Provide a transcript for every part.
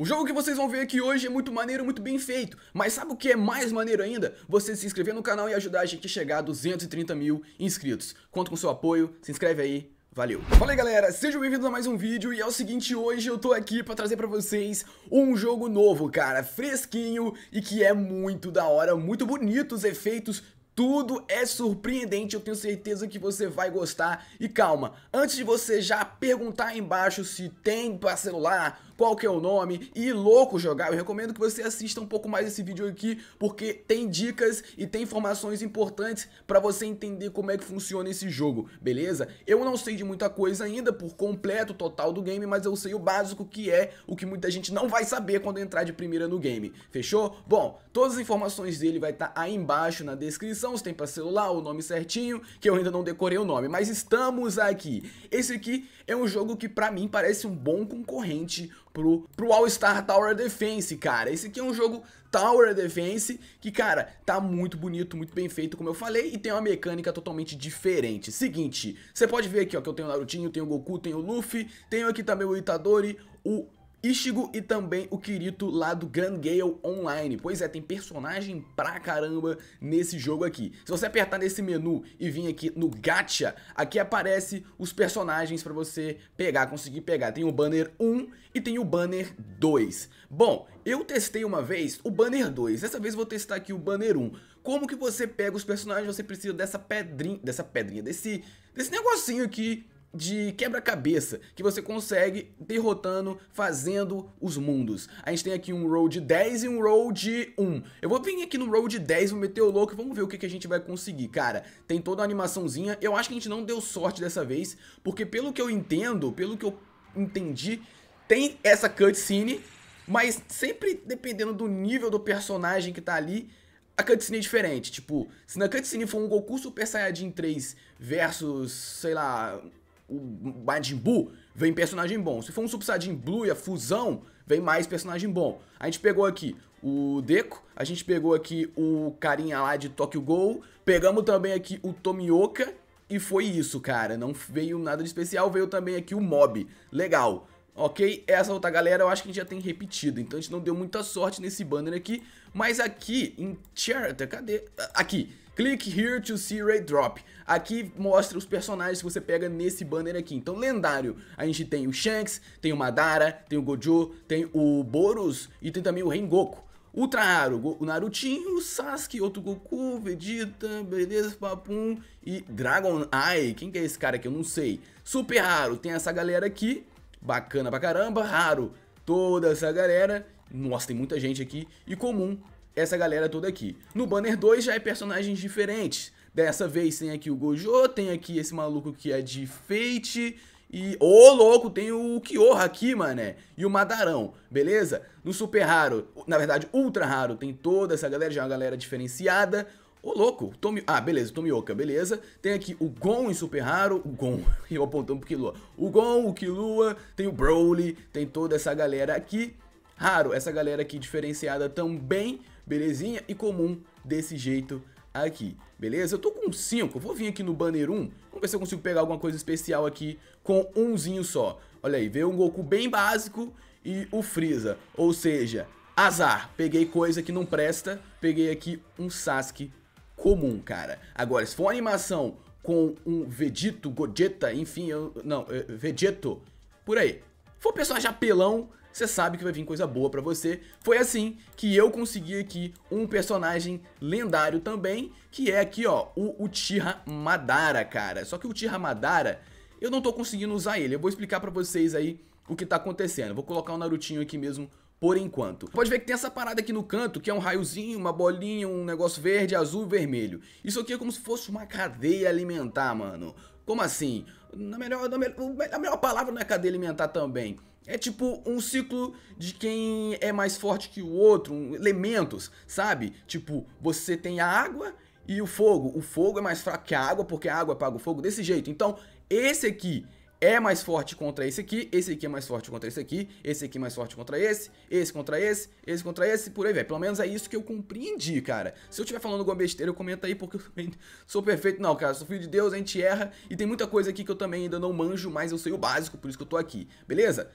O jogo que vocês vão ver aqui hoje é muito maneiro, muito bem feito, mas sabe o que é mais maneiro ainda? Você se inscrever no canal e ajudar a gente a chegar a 230 mil inscritos. Conto com seu apoio, se inscreve aí, Valeu. Fala aí, galera, sejam bem-vindos a mais um vídeo e é o seguinte, hoje eu tô aqui pra trazer pra vocês um jogo novo, cara, fresquinho e que é muito da hora, muito bonito os efeitos, tudo é surpreendente, eu tenho certeza que você vai gostar. E calma, antes de você já perguntar aí embaixo se tem pra celular, qual que é o nome e louco jogar, eu recomendo que você assista um pouco mais esse vídeo aqui, porque tem dicas e tem informações importantes para você entender como é que funciona esse jogo, beleza? Eu não sei de muita coisa ainda, por completo, total do game, mas eu sei o básico que é o que muita gente não vai saber quando entrar de primeira no game, fechou? Bom, todas as informações dele vai estar tá aí embaixo na descrição, se tem para celular, o nome certinho, que eu ainda não decorei o nome, mas estamos aqui. Esse aqui é um jogo que para mim parece um bom concorrente pro, pro All-Star Tower Defense, cara. Esse aqui é um jogo Tower Defense, que, cara, tá muito bonito, muito bem feito, como eu falei, e tem uma mecânica totalmente diferente. Seguinte, você pode ver aqui, ó, que eu tenho o Narutinho, tenho o Goku, tenho o Luffy, tenho aqui também o Itadori, o Ishigo e também o Kirito lá do Grand Gale Online. Pois é, tem personagem pra caramba nesse jogo aqui. Se você apertar nesse menu e vir aqui no Gacha, aqui aparece os personagens pra você pegar, conseguir pegar. Tem o banner 1 e tem o banner 2. Bom, eu testei uma vez o banner 2, dessa vez vou testar aqui o banner 1. Como que você pega os personagens, você precisa dessa pedrinha, dessa pedrinha, desse, desse negocinho aqui de quebra-cabeça que você consegue derrotando, fazendo os mundos. A gente tem aqui um roll de 10 e um roll de 1. Eu vou vir aqui no roll de 10, vou meter o louco e vamos ver o que, que a gente vai conseguir. Cara, tem toda uma animaçãozinha. Eu acho que a gente não deu sorte dessa vez, porque pelo que eu entendo, pelo que eu entendi, tem essa cutscene, mas sempre dependendo do nível do personagem que tá ali, a cutscene é diferente. Tipo, se na cutscene for um Goku Super Saiyajin 3 versus, sei lá, o Majin Buu, vem personagem bom. Se for um Super Saiyajin Blue e a fusão, vem mais personagem bom. A gente pegou aqui o Deco, a gente pegou aqui o carinha lá de Tokyo Ghoul, pegamos também aqui o Tomioka e foi isso, cara. Não veio nada de especial, veio também aqui o Mob. Legal. Ok? Essa outra galera eu acho que a gente já tem repetido, então a gente não deu muita sorte nesse banner aqui. Mas aqui, em Charter, cadê? Ah, aqui, Click here to see Ray Drop. Aqui mostra os personagens que você pega nesse banner aqui. Então, lendário. A gente tem o Shanks, tem o Madara, tem o Gojo, tem o Boros e tem também o Rengoku. Ultra raro, o Narutinho, o Sasuke, outro Goku, Vegeta, beleza, papum e Dragon Eye. Quem que é esse cara aqui? Eu não sei. Super raro, tem essa galera aqui, bacana pra caramba. Raro, toda essa galera. Nossa, tem muita gente aqui. E comum, essa galera toda aqui. No banner 2 já é personagens diferentes. Dessa vez tem aqui o Gojo, tem aqui esse maluco que é de Fate e, ô oh, louco, tem o Kyoha aqui, mané. E o Madarão, beleza? No Super Raro, na verdade, Ultra Raro, tem toda essa galera, já é uma galera diferenciada. Ô oh, louco, Tomi... Ah, beleza, Tomioka, beleza. Tem aqui o Gon em Super Raro, o Gon, eu apontando pro Killua. O Gon, o Killua, tem o Broly, tem toda essa galera aqui raro. Essa galera aqui diferenciada também, belezinha? E comum desse jeito aqui, beleza? Eu tô com 5, vou vir aqui no banner 1, um, vamos ver se eu consigo pegar alguma coisa especial aqui com umzinho só. Olha aí, veio um Goku bem básico e o Freeza, ou seja, azar, peguei coisa que não presta, peguei aqui um Sasuke comum, cara. Agora, se for uma animação com um Vegito, Gogeta, enfim, eu, não, é, Vegeto, por aí. For personagem apelão, você sabe que vai vir coisa boa para você. Foi assim que eu consegui aqui um personagem lendário também, que é aqui, ó, o Uchiha Madara, cara. Só que o Uchiha Madara, eu não tô conseguindo usar ele. Eu vou explicar para vocês aí o que tá acontecendo. Vou colocar o um Narutinho aqui mesmo por enquanto. Pode ver que tem essa parada aqui no canto, que é um raiozinho, uma bolinha, um negócio verde, azul e vermelho. Isso aqui é como se fosse uma cadeia alimentar, mano. Como assim? Na melhor, na melhor, a melhor palavra não é cadeia alimentar também. É tipo um ciclo de quem é mais forte que o outro, um, elementos, sabe? Tipo, você tem a água e o fogo. O fogo é mais fraco que a água, porque a água apaga o fogo desse jeito. Então, esse aqui é mais forte contra esse aqui, esse aqui é mais forte contra esse aqui, esse aqui é mais forte contra esse, esse contra esse, esse contra esse, por aí vai. Pelo menos é isso que eu compreendi, cara. Se eu estiver falando alguma besteira, comenta aí, porque eu também sou perfeito. Não, cara, sou filho de Deus, a gente erra, e tem muita coisa aqui que eu também ainda não manjo, mas eu sei o básico, por isso que eu tô aqui, beleza?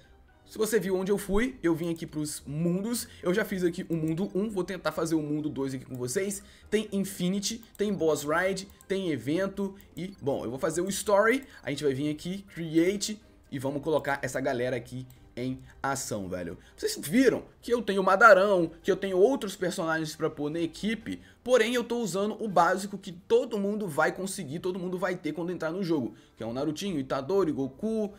Se você viu onde eu fui, eu vim aqui pros mundos, eu já fiz aqui o mundo 1, vou tentar fazer o mundo 2 aqui com vocês. Tem Infinity, tem Boss Ride, tem evento e, bom, eu vou fazer o Story, a gente vai vir aqui, Create e vamos colocar essa galera aqui em ação, velho. Vocês viram que eu tenho Madarão, que eu tenho outros personagens pra pôr na equipe, porém eu tô usando o básico que todo mundo vai conseguir, todo mundo vai ter quando entrar no jogo, que é o Narutinho, Itadori, Goku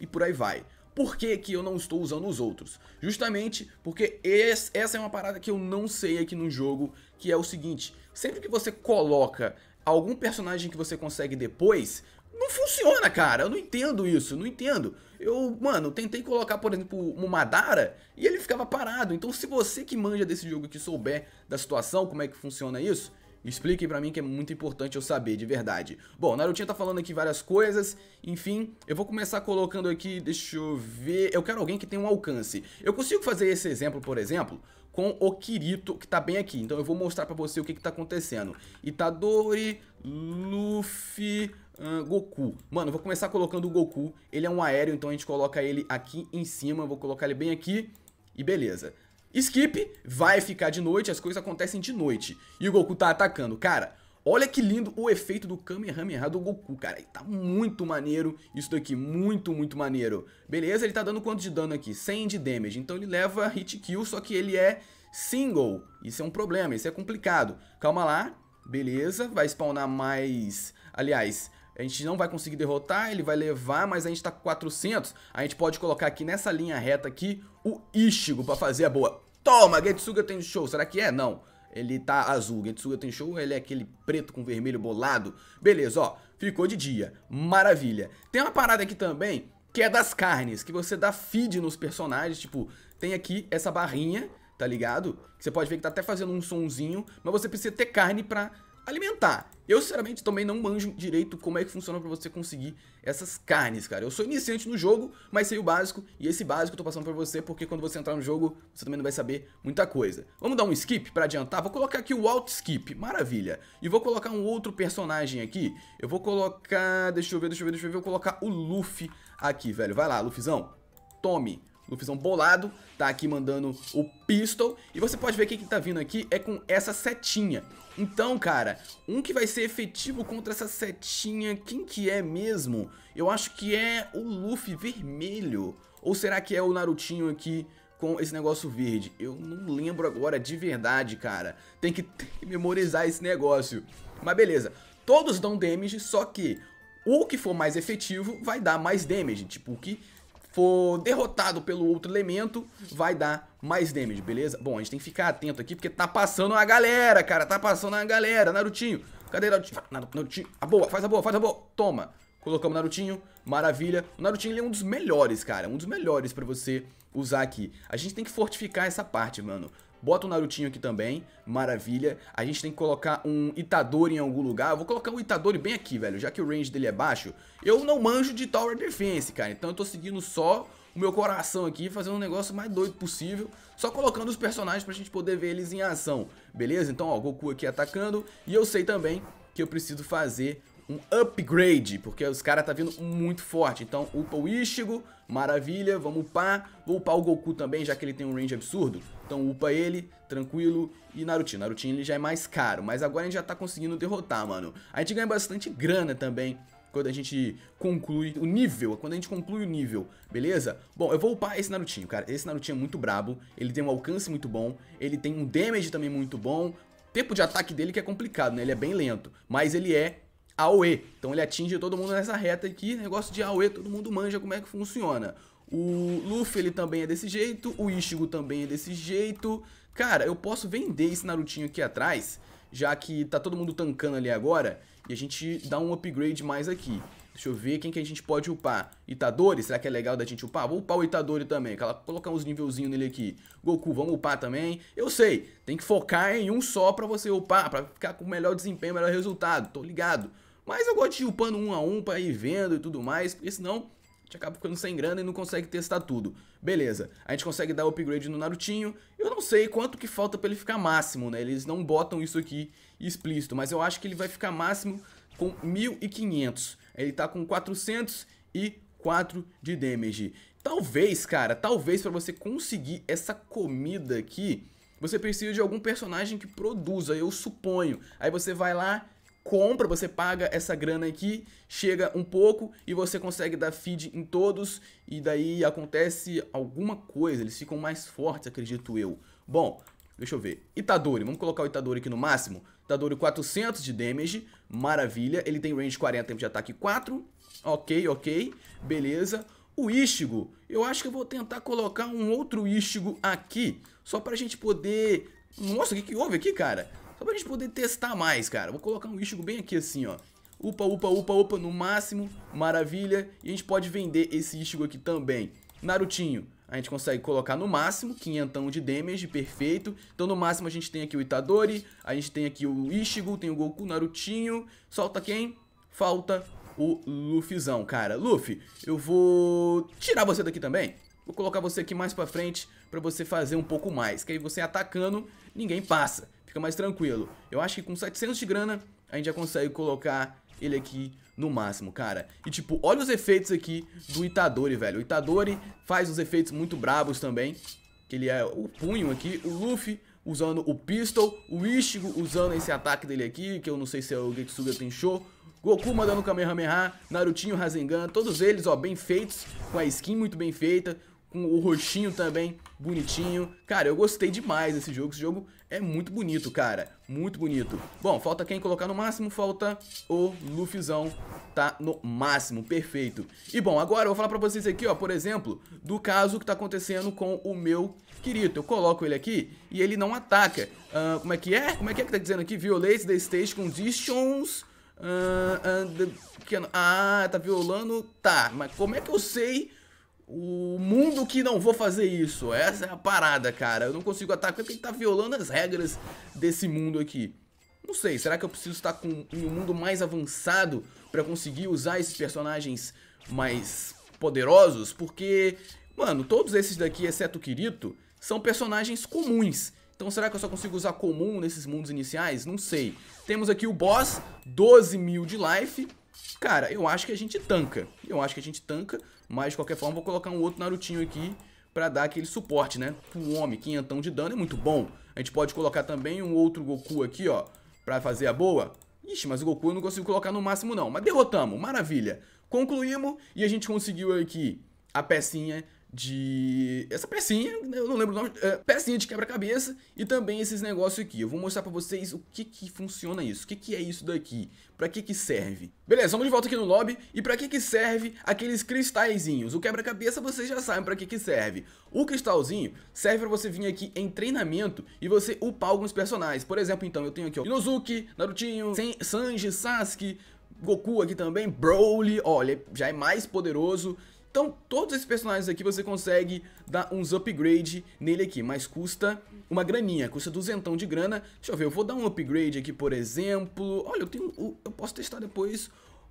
e por aí vai. Por que, que eu não estou usando os outros? Justamente porque esse, essa é uma parada que eu não sei aqui no jogo, que é o seguinte, sempre que você coloca algum personagem que você consegue depois, não funciona, cara. Eu não entendo isso, não entendo. Eu, mano, tentei colocar, por exemplo, o Madara e ele ficava parado. Então, se você que manja desse jogo que souber da situação, como é que funciona isso, Explique pra mim que é muito importante eu saber, de verdade. Bom, Narutinho tá falando aqui várias coisas, enfim, eu vou começar colocando aqui, deixa eu ver, eu quero alguém que tenha um alcance. Eu consigo fazer esse exemplo, por exemplo, com o Kirito, que tá bem aqui. Então eu vou mostrar pra você o que que tá acontecendo. Itadori, Luffy, uh, Goku. Mano, eu vou começar colocando o Goku. Ele é um aéreo, então a gente coloca ele aqui em cima. Eu vou colocar ele bem aqui. E beleza. Skip, vai ficar de noite, as coisas acontecem de noite. E o Goku tá atacando. Cara, Olha que lindo o efeito do Kamehameha do Goku, cara. Tá muito maneiro isso daqui, muito, muito maneiro. Beleza, ele tá dando quanto de dano aqui? 100 de damage, então ele leva hit kill, só que ele é single. Isso é um problema, isso é complicado. Calma lá, beleza, vai spawnar mais... Aliás, a gente não vai conseguir derrotar, ele vai levar, mas a gente tá com 400. A gente pode colocar aqui nessa linha reta aqui o Ishigo pra fazer a boa. Toma, Getsuga tem show. Será que é? Não. Ele tá azul. Getsuga tem show, ele é aquele preto com vermelho bolado. Beleza, ó. Ficou de dia. Maravilha. Tem uma parada aqui também que é das carnes, que você dá feed nos personagens. Tipo, tem aqui essa barrinha, tá ligado? Você pode ver que tá até fazendo um sonzinho, mas você precisa ter carne pra alimentar. Eu, sinceramente, também não manjo direito como é que funciona para você conseguir essas carnes, cara. Eu sou iniciante no jogo, mas sei o básico, e esse básico eu tô passando para você, porque quando você entrar no jogo, você também não vai saber muita coisa. Vamos dar um skip para adiantar? Vou colocar aqui o alt skip, maravilha. E vou colocar um outro personagem aqui. Eu vou colocar, deixa eu ver, deixa eu ver, deixa eu ver, eu vou colocar o Luffy aqui, velho. Vai lá, Luffyzão, tome. Luffyzão bolado, tá aqui mandando o pistol. E você pode ver que quem tá vindo aqui é com essa setinha. Então, cara, um que vai ser efetivo contra essa setinha, quem que é mesmo? Eu acho que é o Luffy vermelho. Ou será que é o Narutinho aqui com esse negócio verde? Eu não lembro agora de verdade, cara. Tem que, tem que memorizar esse negócio. Mas beleza, todos dão damage, só que o que for mais efetivo vai dar mais damage. Tipo, o que for derrotado pelo outro elemento, vai dar mais damage, beleza? Bom, a gente tem que ficar atento aqui, porque tá passando uma galera, cara. Tá passando uma galera. Narutinho, cadê Narutinho? Narutinho, a boa, faz a boa, faz a boa. Toma. Colocamos Narutinho, maravilha. O Narutinho ele é um dos melhores, cara. Um dos melhores pra você usar aqui. A gente tem que fortificar essa parte, mano. Bota um Narutinho aqui também, maravilha. A gente tem que colocar um Itadori em algum lugar. Eu vou colocar um Itadori bem aqui, velho, já que o range dele é baixo. Eu não manjo de Tower Defense, cara, então eu tô seguindo só o meu coração aqui, fazendo um negócio mais doido possível, só colocando os personagens pra gente poder ver eles em ação, beleza? Então, ó, Goku aqui atacando, e eu sei também que eu preciso fazer um upgrade, porque os caras tá vindo muito forte. Então, upa o Ishigo, maravilha, vamos upar. Vou upar o Goku também, já que ele tem um range absurdo. Então upa ele, tranquilo. E Narutinho, Narutinho ele já é mais caro, mas agora a gente já tá conseguindo derrotar, mano. A gente ganha bastante grana também quando a gente conclui o nível, quando a gente conclui o nível, beleza? Bom, eu vou upar esse Narutinho, cara. Esse Narutinho é muito brabo, ele tem um alcance muito bom, ele tem um damage também muito bom. Tempo de ataque dele que é complicado, né? Ele é bem lento, mas ele é AOE. Então ele atinge todo mundo nessa reta aqui, negócio de AOE, todo mundo manja como é que funciona. O Luffy ele também é desse jeito, o Ishigo também é desse jeito. Cara, eu posso vender esse Narutinho aqui atrás, já que tá todo mundo tancando ali agora, e a gente dá um upgrade mais aqui. Deixa eu ver quem que a gente pode upar. Itadori, será que é legal da gente upar? Vou upar o Itadori também, colocar uns nivelzinhos nele aqui. Goku, vamos upar também. Eu sei, tem que focar em um só pra você upar, pra ficar com melhor desempenho, melhor resultado, tô ligado. Mas eu gosto de ir upando um a um pra ir vendo e tudo mais, porque senão gente acaba ficando sem grana e não consegue testar tudo. Beleza, a gente consegue dar upgrade no Narutinho. Eu não sei quanto que falta pra ele ficar máximo, né? Eles não botam isso aqui explícito, mas eu acho que ele vai ficar máximo com 1.500. Ele tá com 404 de damage. Talvez, cara, talvez pra você conseguir essa comida aqui, você precisa de algum personagem que produza, eu suponho. Aí você vai lá compra, você paga essa grana aqui, chega um pouco e você consegue dar feed em todos e daí acontece alguma coisa, eles ficam mais fortes, acredito eu. Bom, deixa eu ver. Itadori, vamos colocar o Itadori aqui no máximo. Itadori 400 de damage, maravilha. Ele tem range 40, tempo de ataque 4. Ok, ok, beleza. O Ishigo, eu acho que eu vou tentar colocar um outro Ishigo aqui, só pra gente poder... Nossa, o que, que houve aqui, cara? Só pra gente poder testar mais, cara. Vou colocar um Ishigo bem aqui assim, ó. Upa, upa, upa, upa, no máximo. Maravilha. E a gente pode vender esse Ishigo aqui também. Narutinho. A gente consegue colocar no máximo 500 de damage, perfeito. Então no máximo a gente tem aqui o Itadori, a gente tem aqui o Ishigo, tem o Goku, Narutinho. Solta quem? Falta o Luffyzão, cara. Luffy, eu vou tirar você daqui também. Vou colocar você aqui mais pra frente pra você fazer um pouco mais. Que aí você atacando, ninguém passa. Fica mais tranquilo. Eu acho que com 700 de grana, a gente já consegue colocar ele aqui no máximo, cara. E tipo, olha os efeitos aqui do Itadori, velho. O Itadori faz os efeitos muito bravos também. Que ele é o punho aqui, o Luffy usando o Pistol, o Ishigo usando esse ataque dele aqui, que eu não sei se é o Getsuga Tenshou, Goku mandando o Kamehameha, Narutinho Rasengan, todos eles, ó, bem feitos, com a skin muito bem feita, com o roxinho também, bonitinho. Cara, eu gostei demais desse jogo, esse jogo é muito bonito, cara, muito bonito. Bom, falta quem colocar no máximo, falta o Luffyzão, tá no máximo, perfeito. E bom, agora eu vou falar pra vocês aqui, ó, por exemplo, do caso que tá acontecendo com o meu querido. Eu coloco ele aqui e ele não ataca. Uh, como é que é? Como é que é que tá dizendo aqui? Violate the stage conditions... Uh, and the... Ah, tá violando? Tá, mas como é que eu sei o mundo que não vou fazer isso. Essa é a parada, cara. Eu não consigo atacar porque ele tá violando as regras desse mundo aqui. Não sei, será que eu preciso estar com, um mundo mais avançado pra conseguir usar esses personagens mais poderosos? Porque, mano, todos esses daqui, exceto o Kirito, são personagens comuns. Então será que eu só consigo usar comum nesses mundos iniciais? Não sei. Temos aqui o boss, 12 mil de life. Cara, eu acho que a gente tanca. Eu acho que a gente tanca. Mas, de qualquer forma, vou colocar um outro Narutinho aqui para dar aquele suporte, né? O homem, quinhentão de dano é muito bom. A gente pode colocar também um outro Goku aqui, ó, para fazer a boa. Ixi, mas o Goku eu não consigo colocar no máximo não, mas derrotamos, maravilha. Concluímos e a gente conseguiu aqui a pecinha de. Essa pecinha, eu não lembro o nome. É, pecinha de quebra-cabeça e também esses negócios aqui. Eu vou mostrar pra vocês o que que funciona isso, o que que é isso daqui, pra que que serve. Beleza, vamos de volta aqui no lobby e pra que que serve aqueles cristalzinhos. O quebra-cabeça vocês já sabem pra que que serve. O cristalzinho serve pra você vir aqui em treinamento e você upar alguns personagens. Por exemplo, então, eu tenho aqui, ó, Inozuki, Narutinho, Sanji, Sasuke, Goku aqui também, Broly, olha, já é mais poderoso então, todos esses personagens aqui você consegue dar uns upgrade nele aqui, mas custa uma graninha, custa duzentão de grana. Deixa eu ver, eu vou dar um upgrade aqui, por exemplo. Olha, eu tenho, eu posso testar depois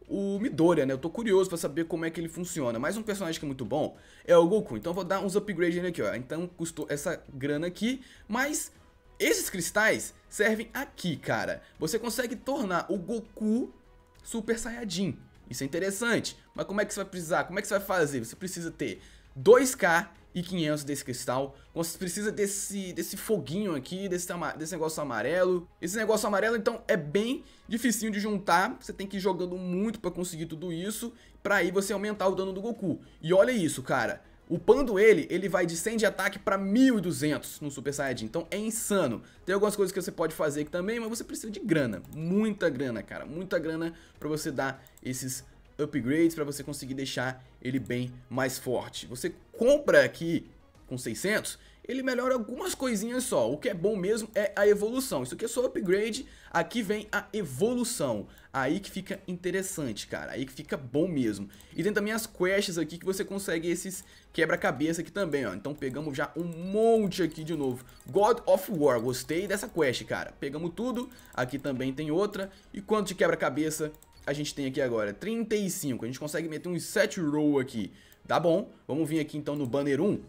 o Midoriya, né? Eu tô curioso pra saber como é que ele funciona. Mas um personagem que é muito bom é o Goku. Então eu vou dar uns upgrade nele aqui, ó. Então custou essa grana aqui, mas esses cristais servem aqui, cara. Você consegue tornar o Goku Super Saiyajin. Isso é interessante. Mas como é que você vai precisar? Como é que você vai fazer? Você precisa ter 2K e 500 desse cristal. Você precisa desse, desse foguinho aqui, desse, desse negócio amarelo. Esse negócio amarelo, então, é bem dificinho de juntar. Você tem que ir jogando muito pra conseguir tudo isso. Pra aí você aumentar o dano do Goku. E olha isso, cara. Upando ele, ele vai de 100 de ataque pra 1200 no Super Saiyajin. Então é insano. Tem algumas coisas que você pode fazer aqui também, mas você precisa de grana. Muita grana, cara. Muita grana pra você dar esses upgrades, pra você conseguir deixar ele bem mais forte. Você compra aqui com 600 ele melhora algumas coisinhas só. O que é bom mesmo é a evolução. Isso aqui é só upgrade, aqui vem a evolução. Aí que fica interessante, cara. Aí que fica bom mesmo. E tem também as quests aqui que você consegue esses quebra-cabeça aqui também, ó. Então pegamos já um monte aqui de novo. God of War, gostei dessa quest, cara. Pegamos tudo, aqui também tem outra. E quanto de quebra-cabeça a gente tem aqui agora? 35. A gente consegue meter uns 7 row aqui. Tá bom, vamos vir aqui então no banner 1.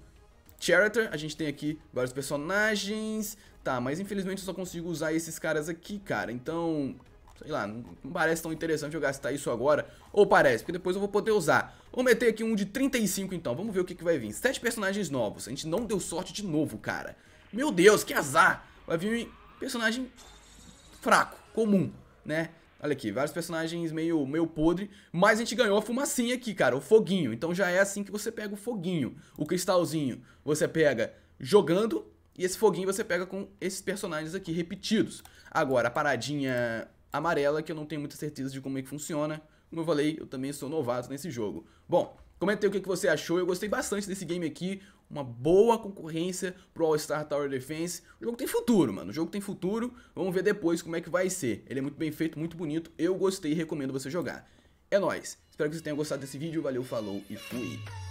Character, a gente tem aqui vários personagens. Tá, mas infelizmente eu só consigo usar esses caras aqui, cara. Então, sei lá, não parece tão interessante eu gastar isso agora. Ou parece, porque depois eu vou poder usar. Vou meter aqui um de 35 então, vamos ver o que, que vai vir. Sete personagens novos, a gente não deu sorte de novo, cara. Meu Deus, que azar! Vai vir um personagem fraco, comum, né? Olha aqui, vários personagens meio, meio podre, mas a gente ganhou a fumacinha aqui, cara, o foguinho. Então já é assim que você pega o foguinho. O cristalzinho você pega jogando e esse foguinho você pega com esses personagens aqui repetidos. Agora, a paradinha amarela que eu não tenho muita certeza de como é que funciona. Como eu falei, eu também sou novato nesse jogo. Bom, Comenta aí o que, você achou. Eu gostei bastante desse game aqui. Uma boa concorrência pro All-Star Tower Defense. O jogo tem futuro, mano. O jogo tem futuro. Vamos ver depois como é que vai ser. Ele é muito bem feito, muito bonito. Eu gostei e recomendo você jogar. É nóis. Espero que você tenha gostado desse vídeo. Valeu, falou e fui.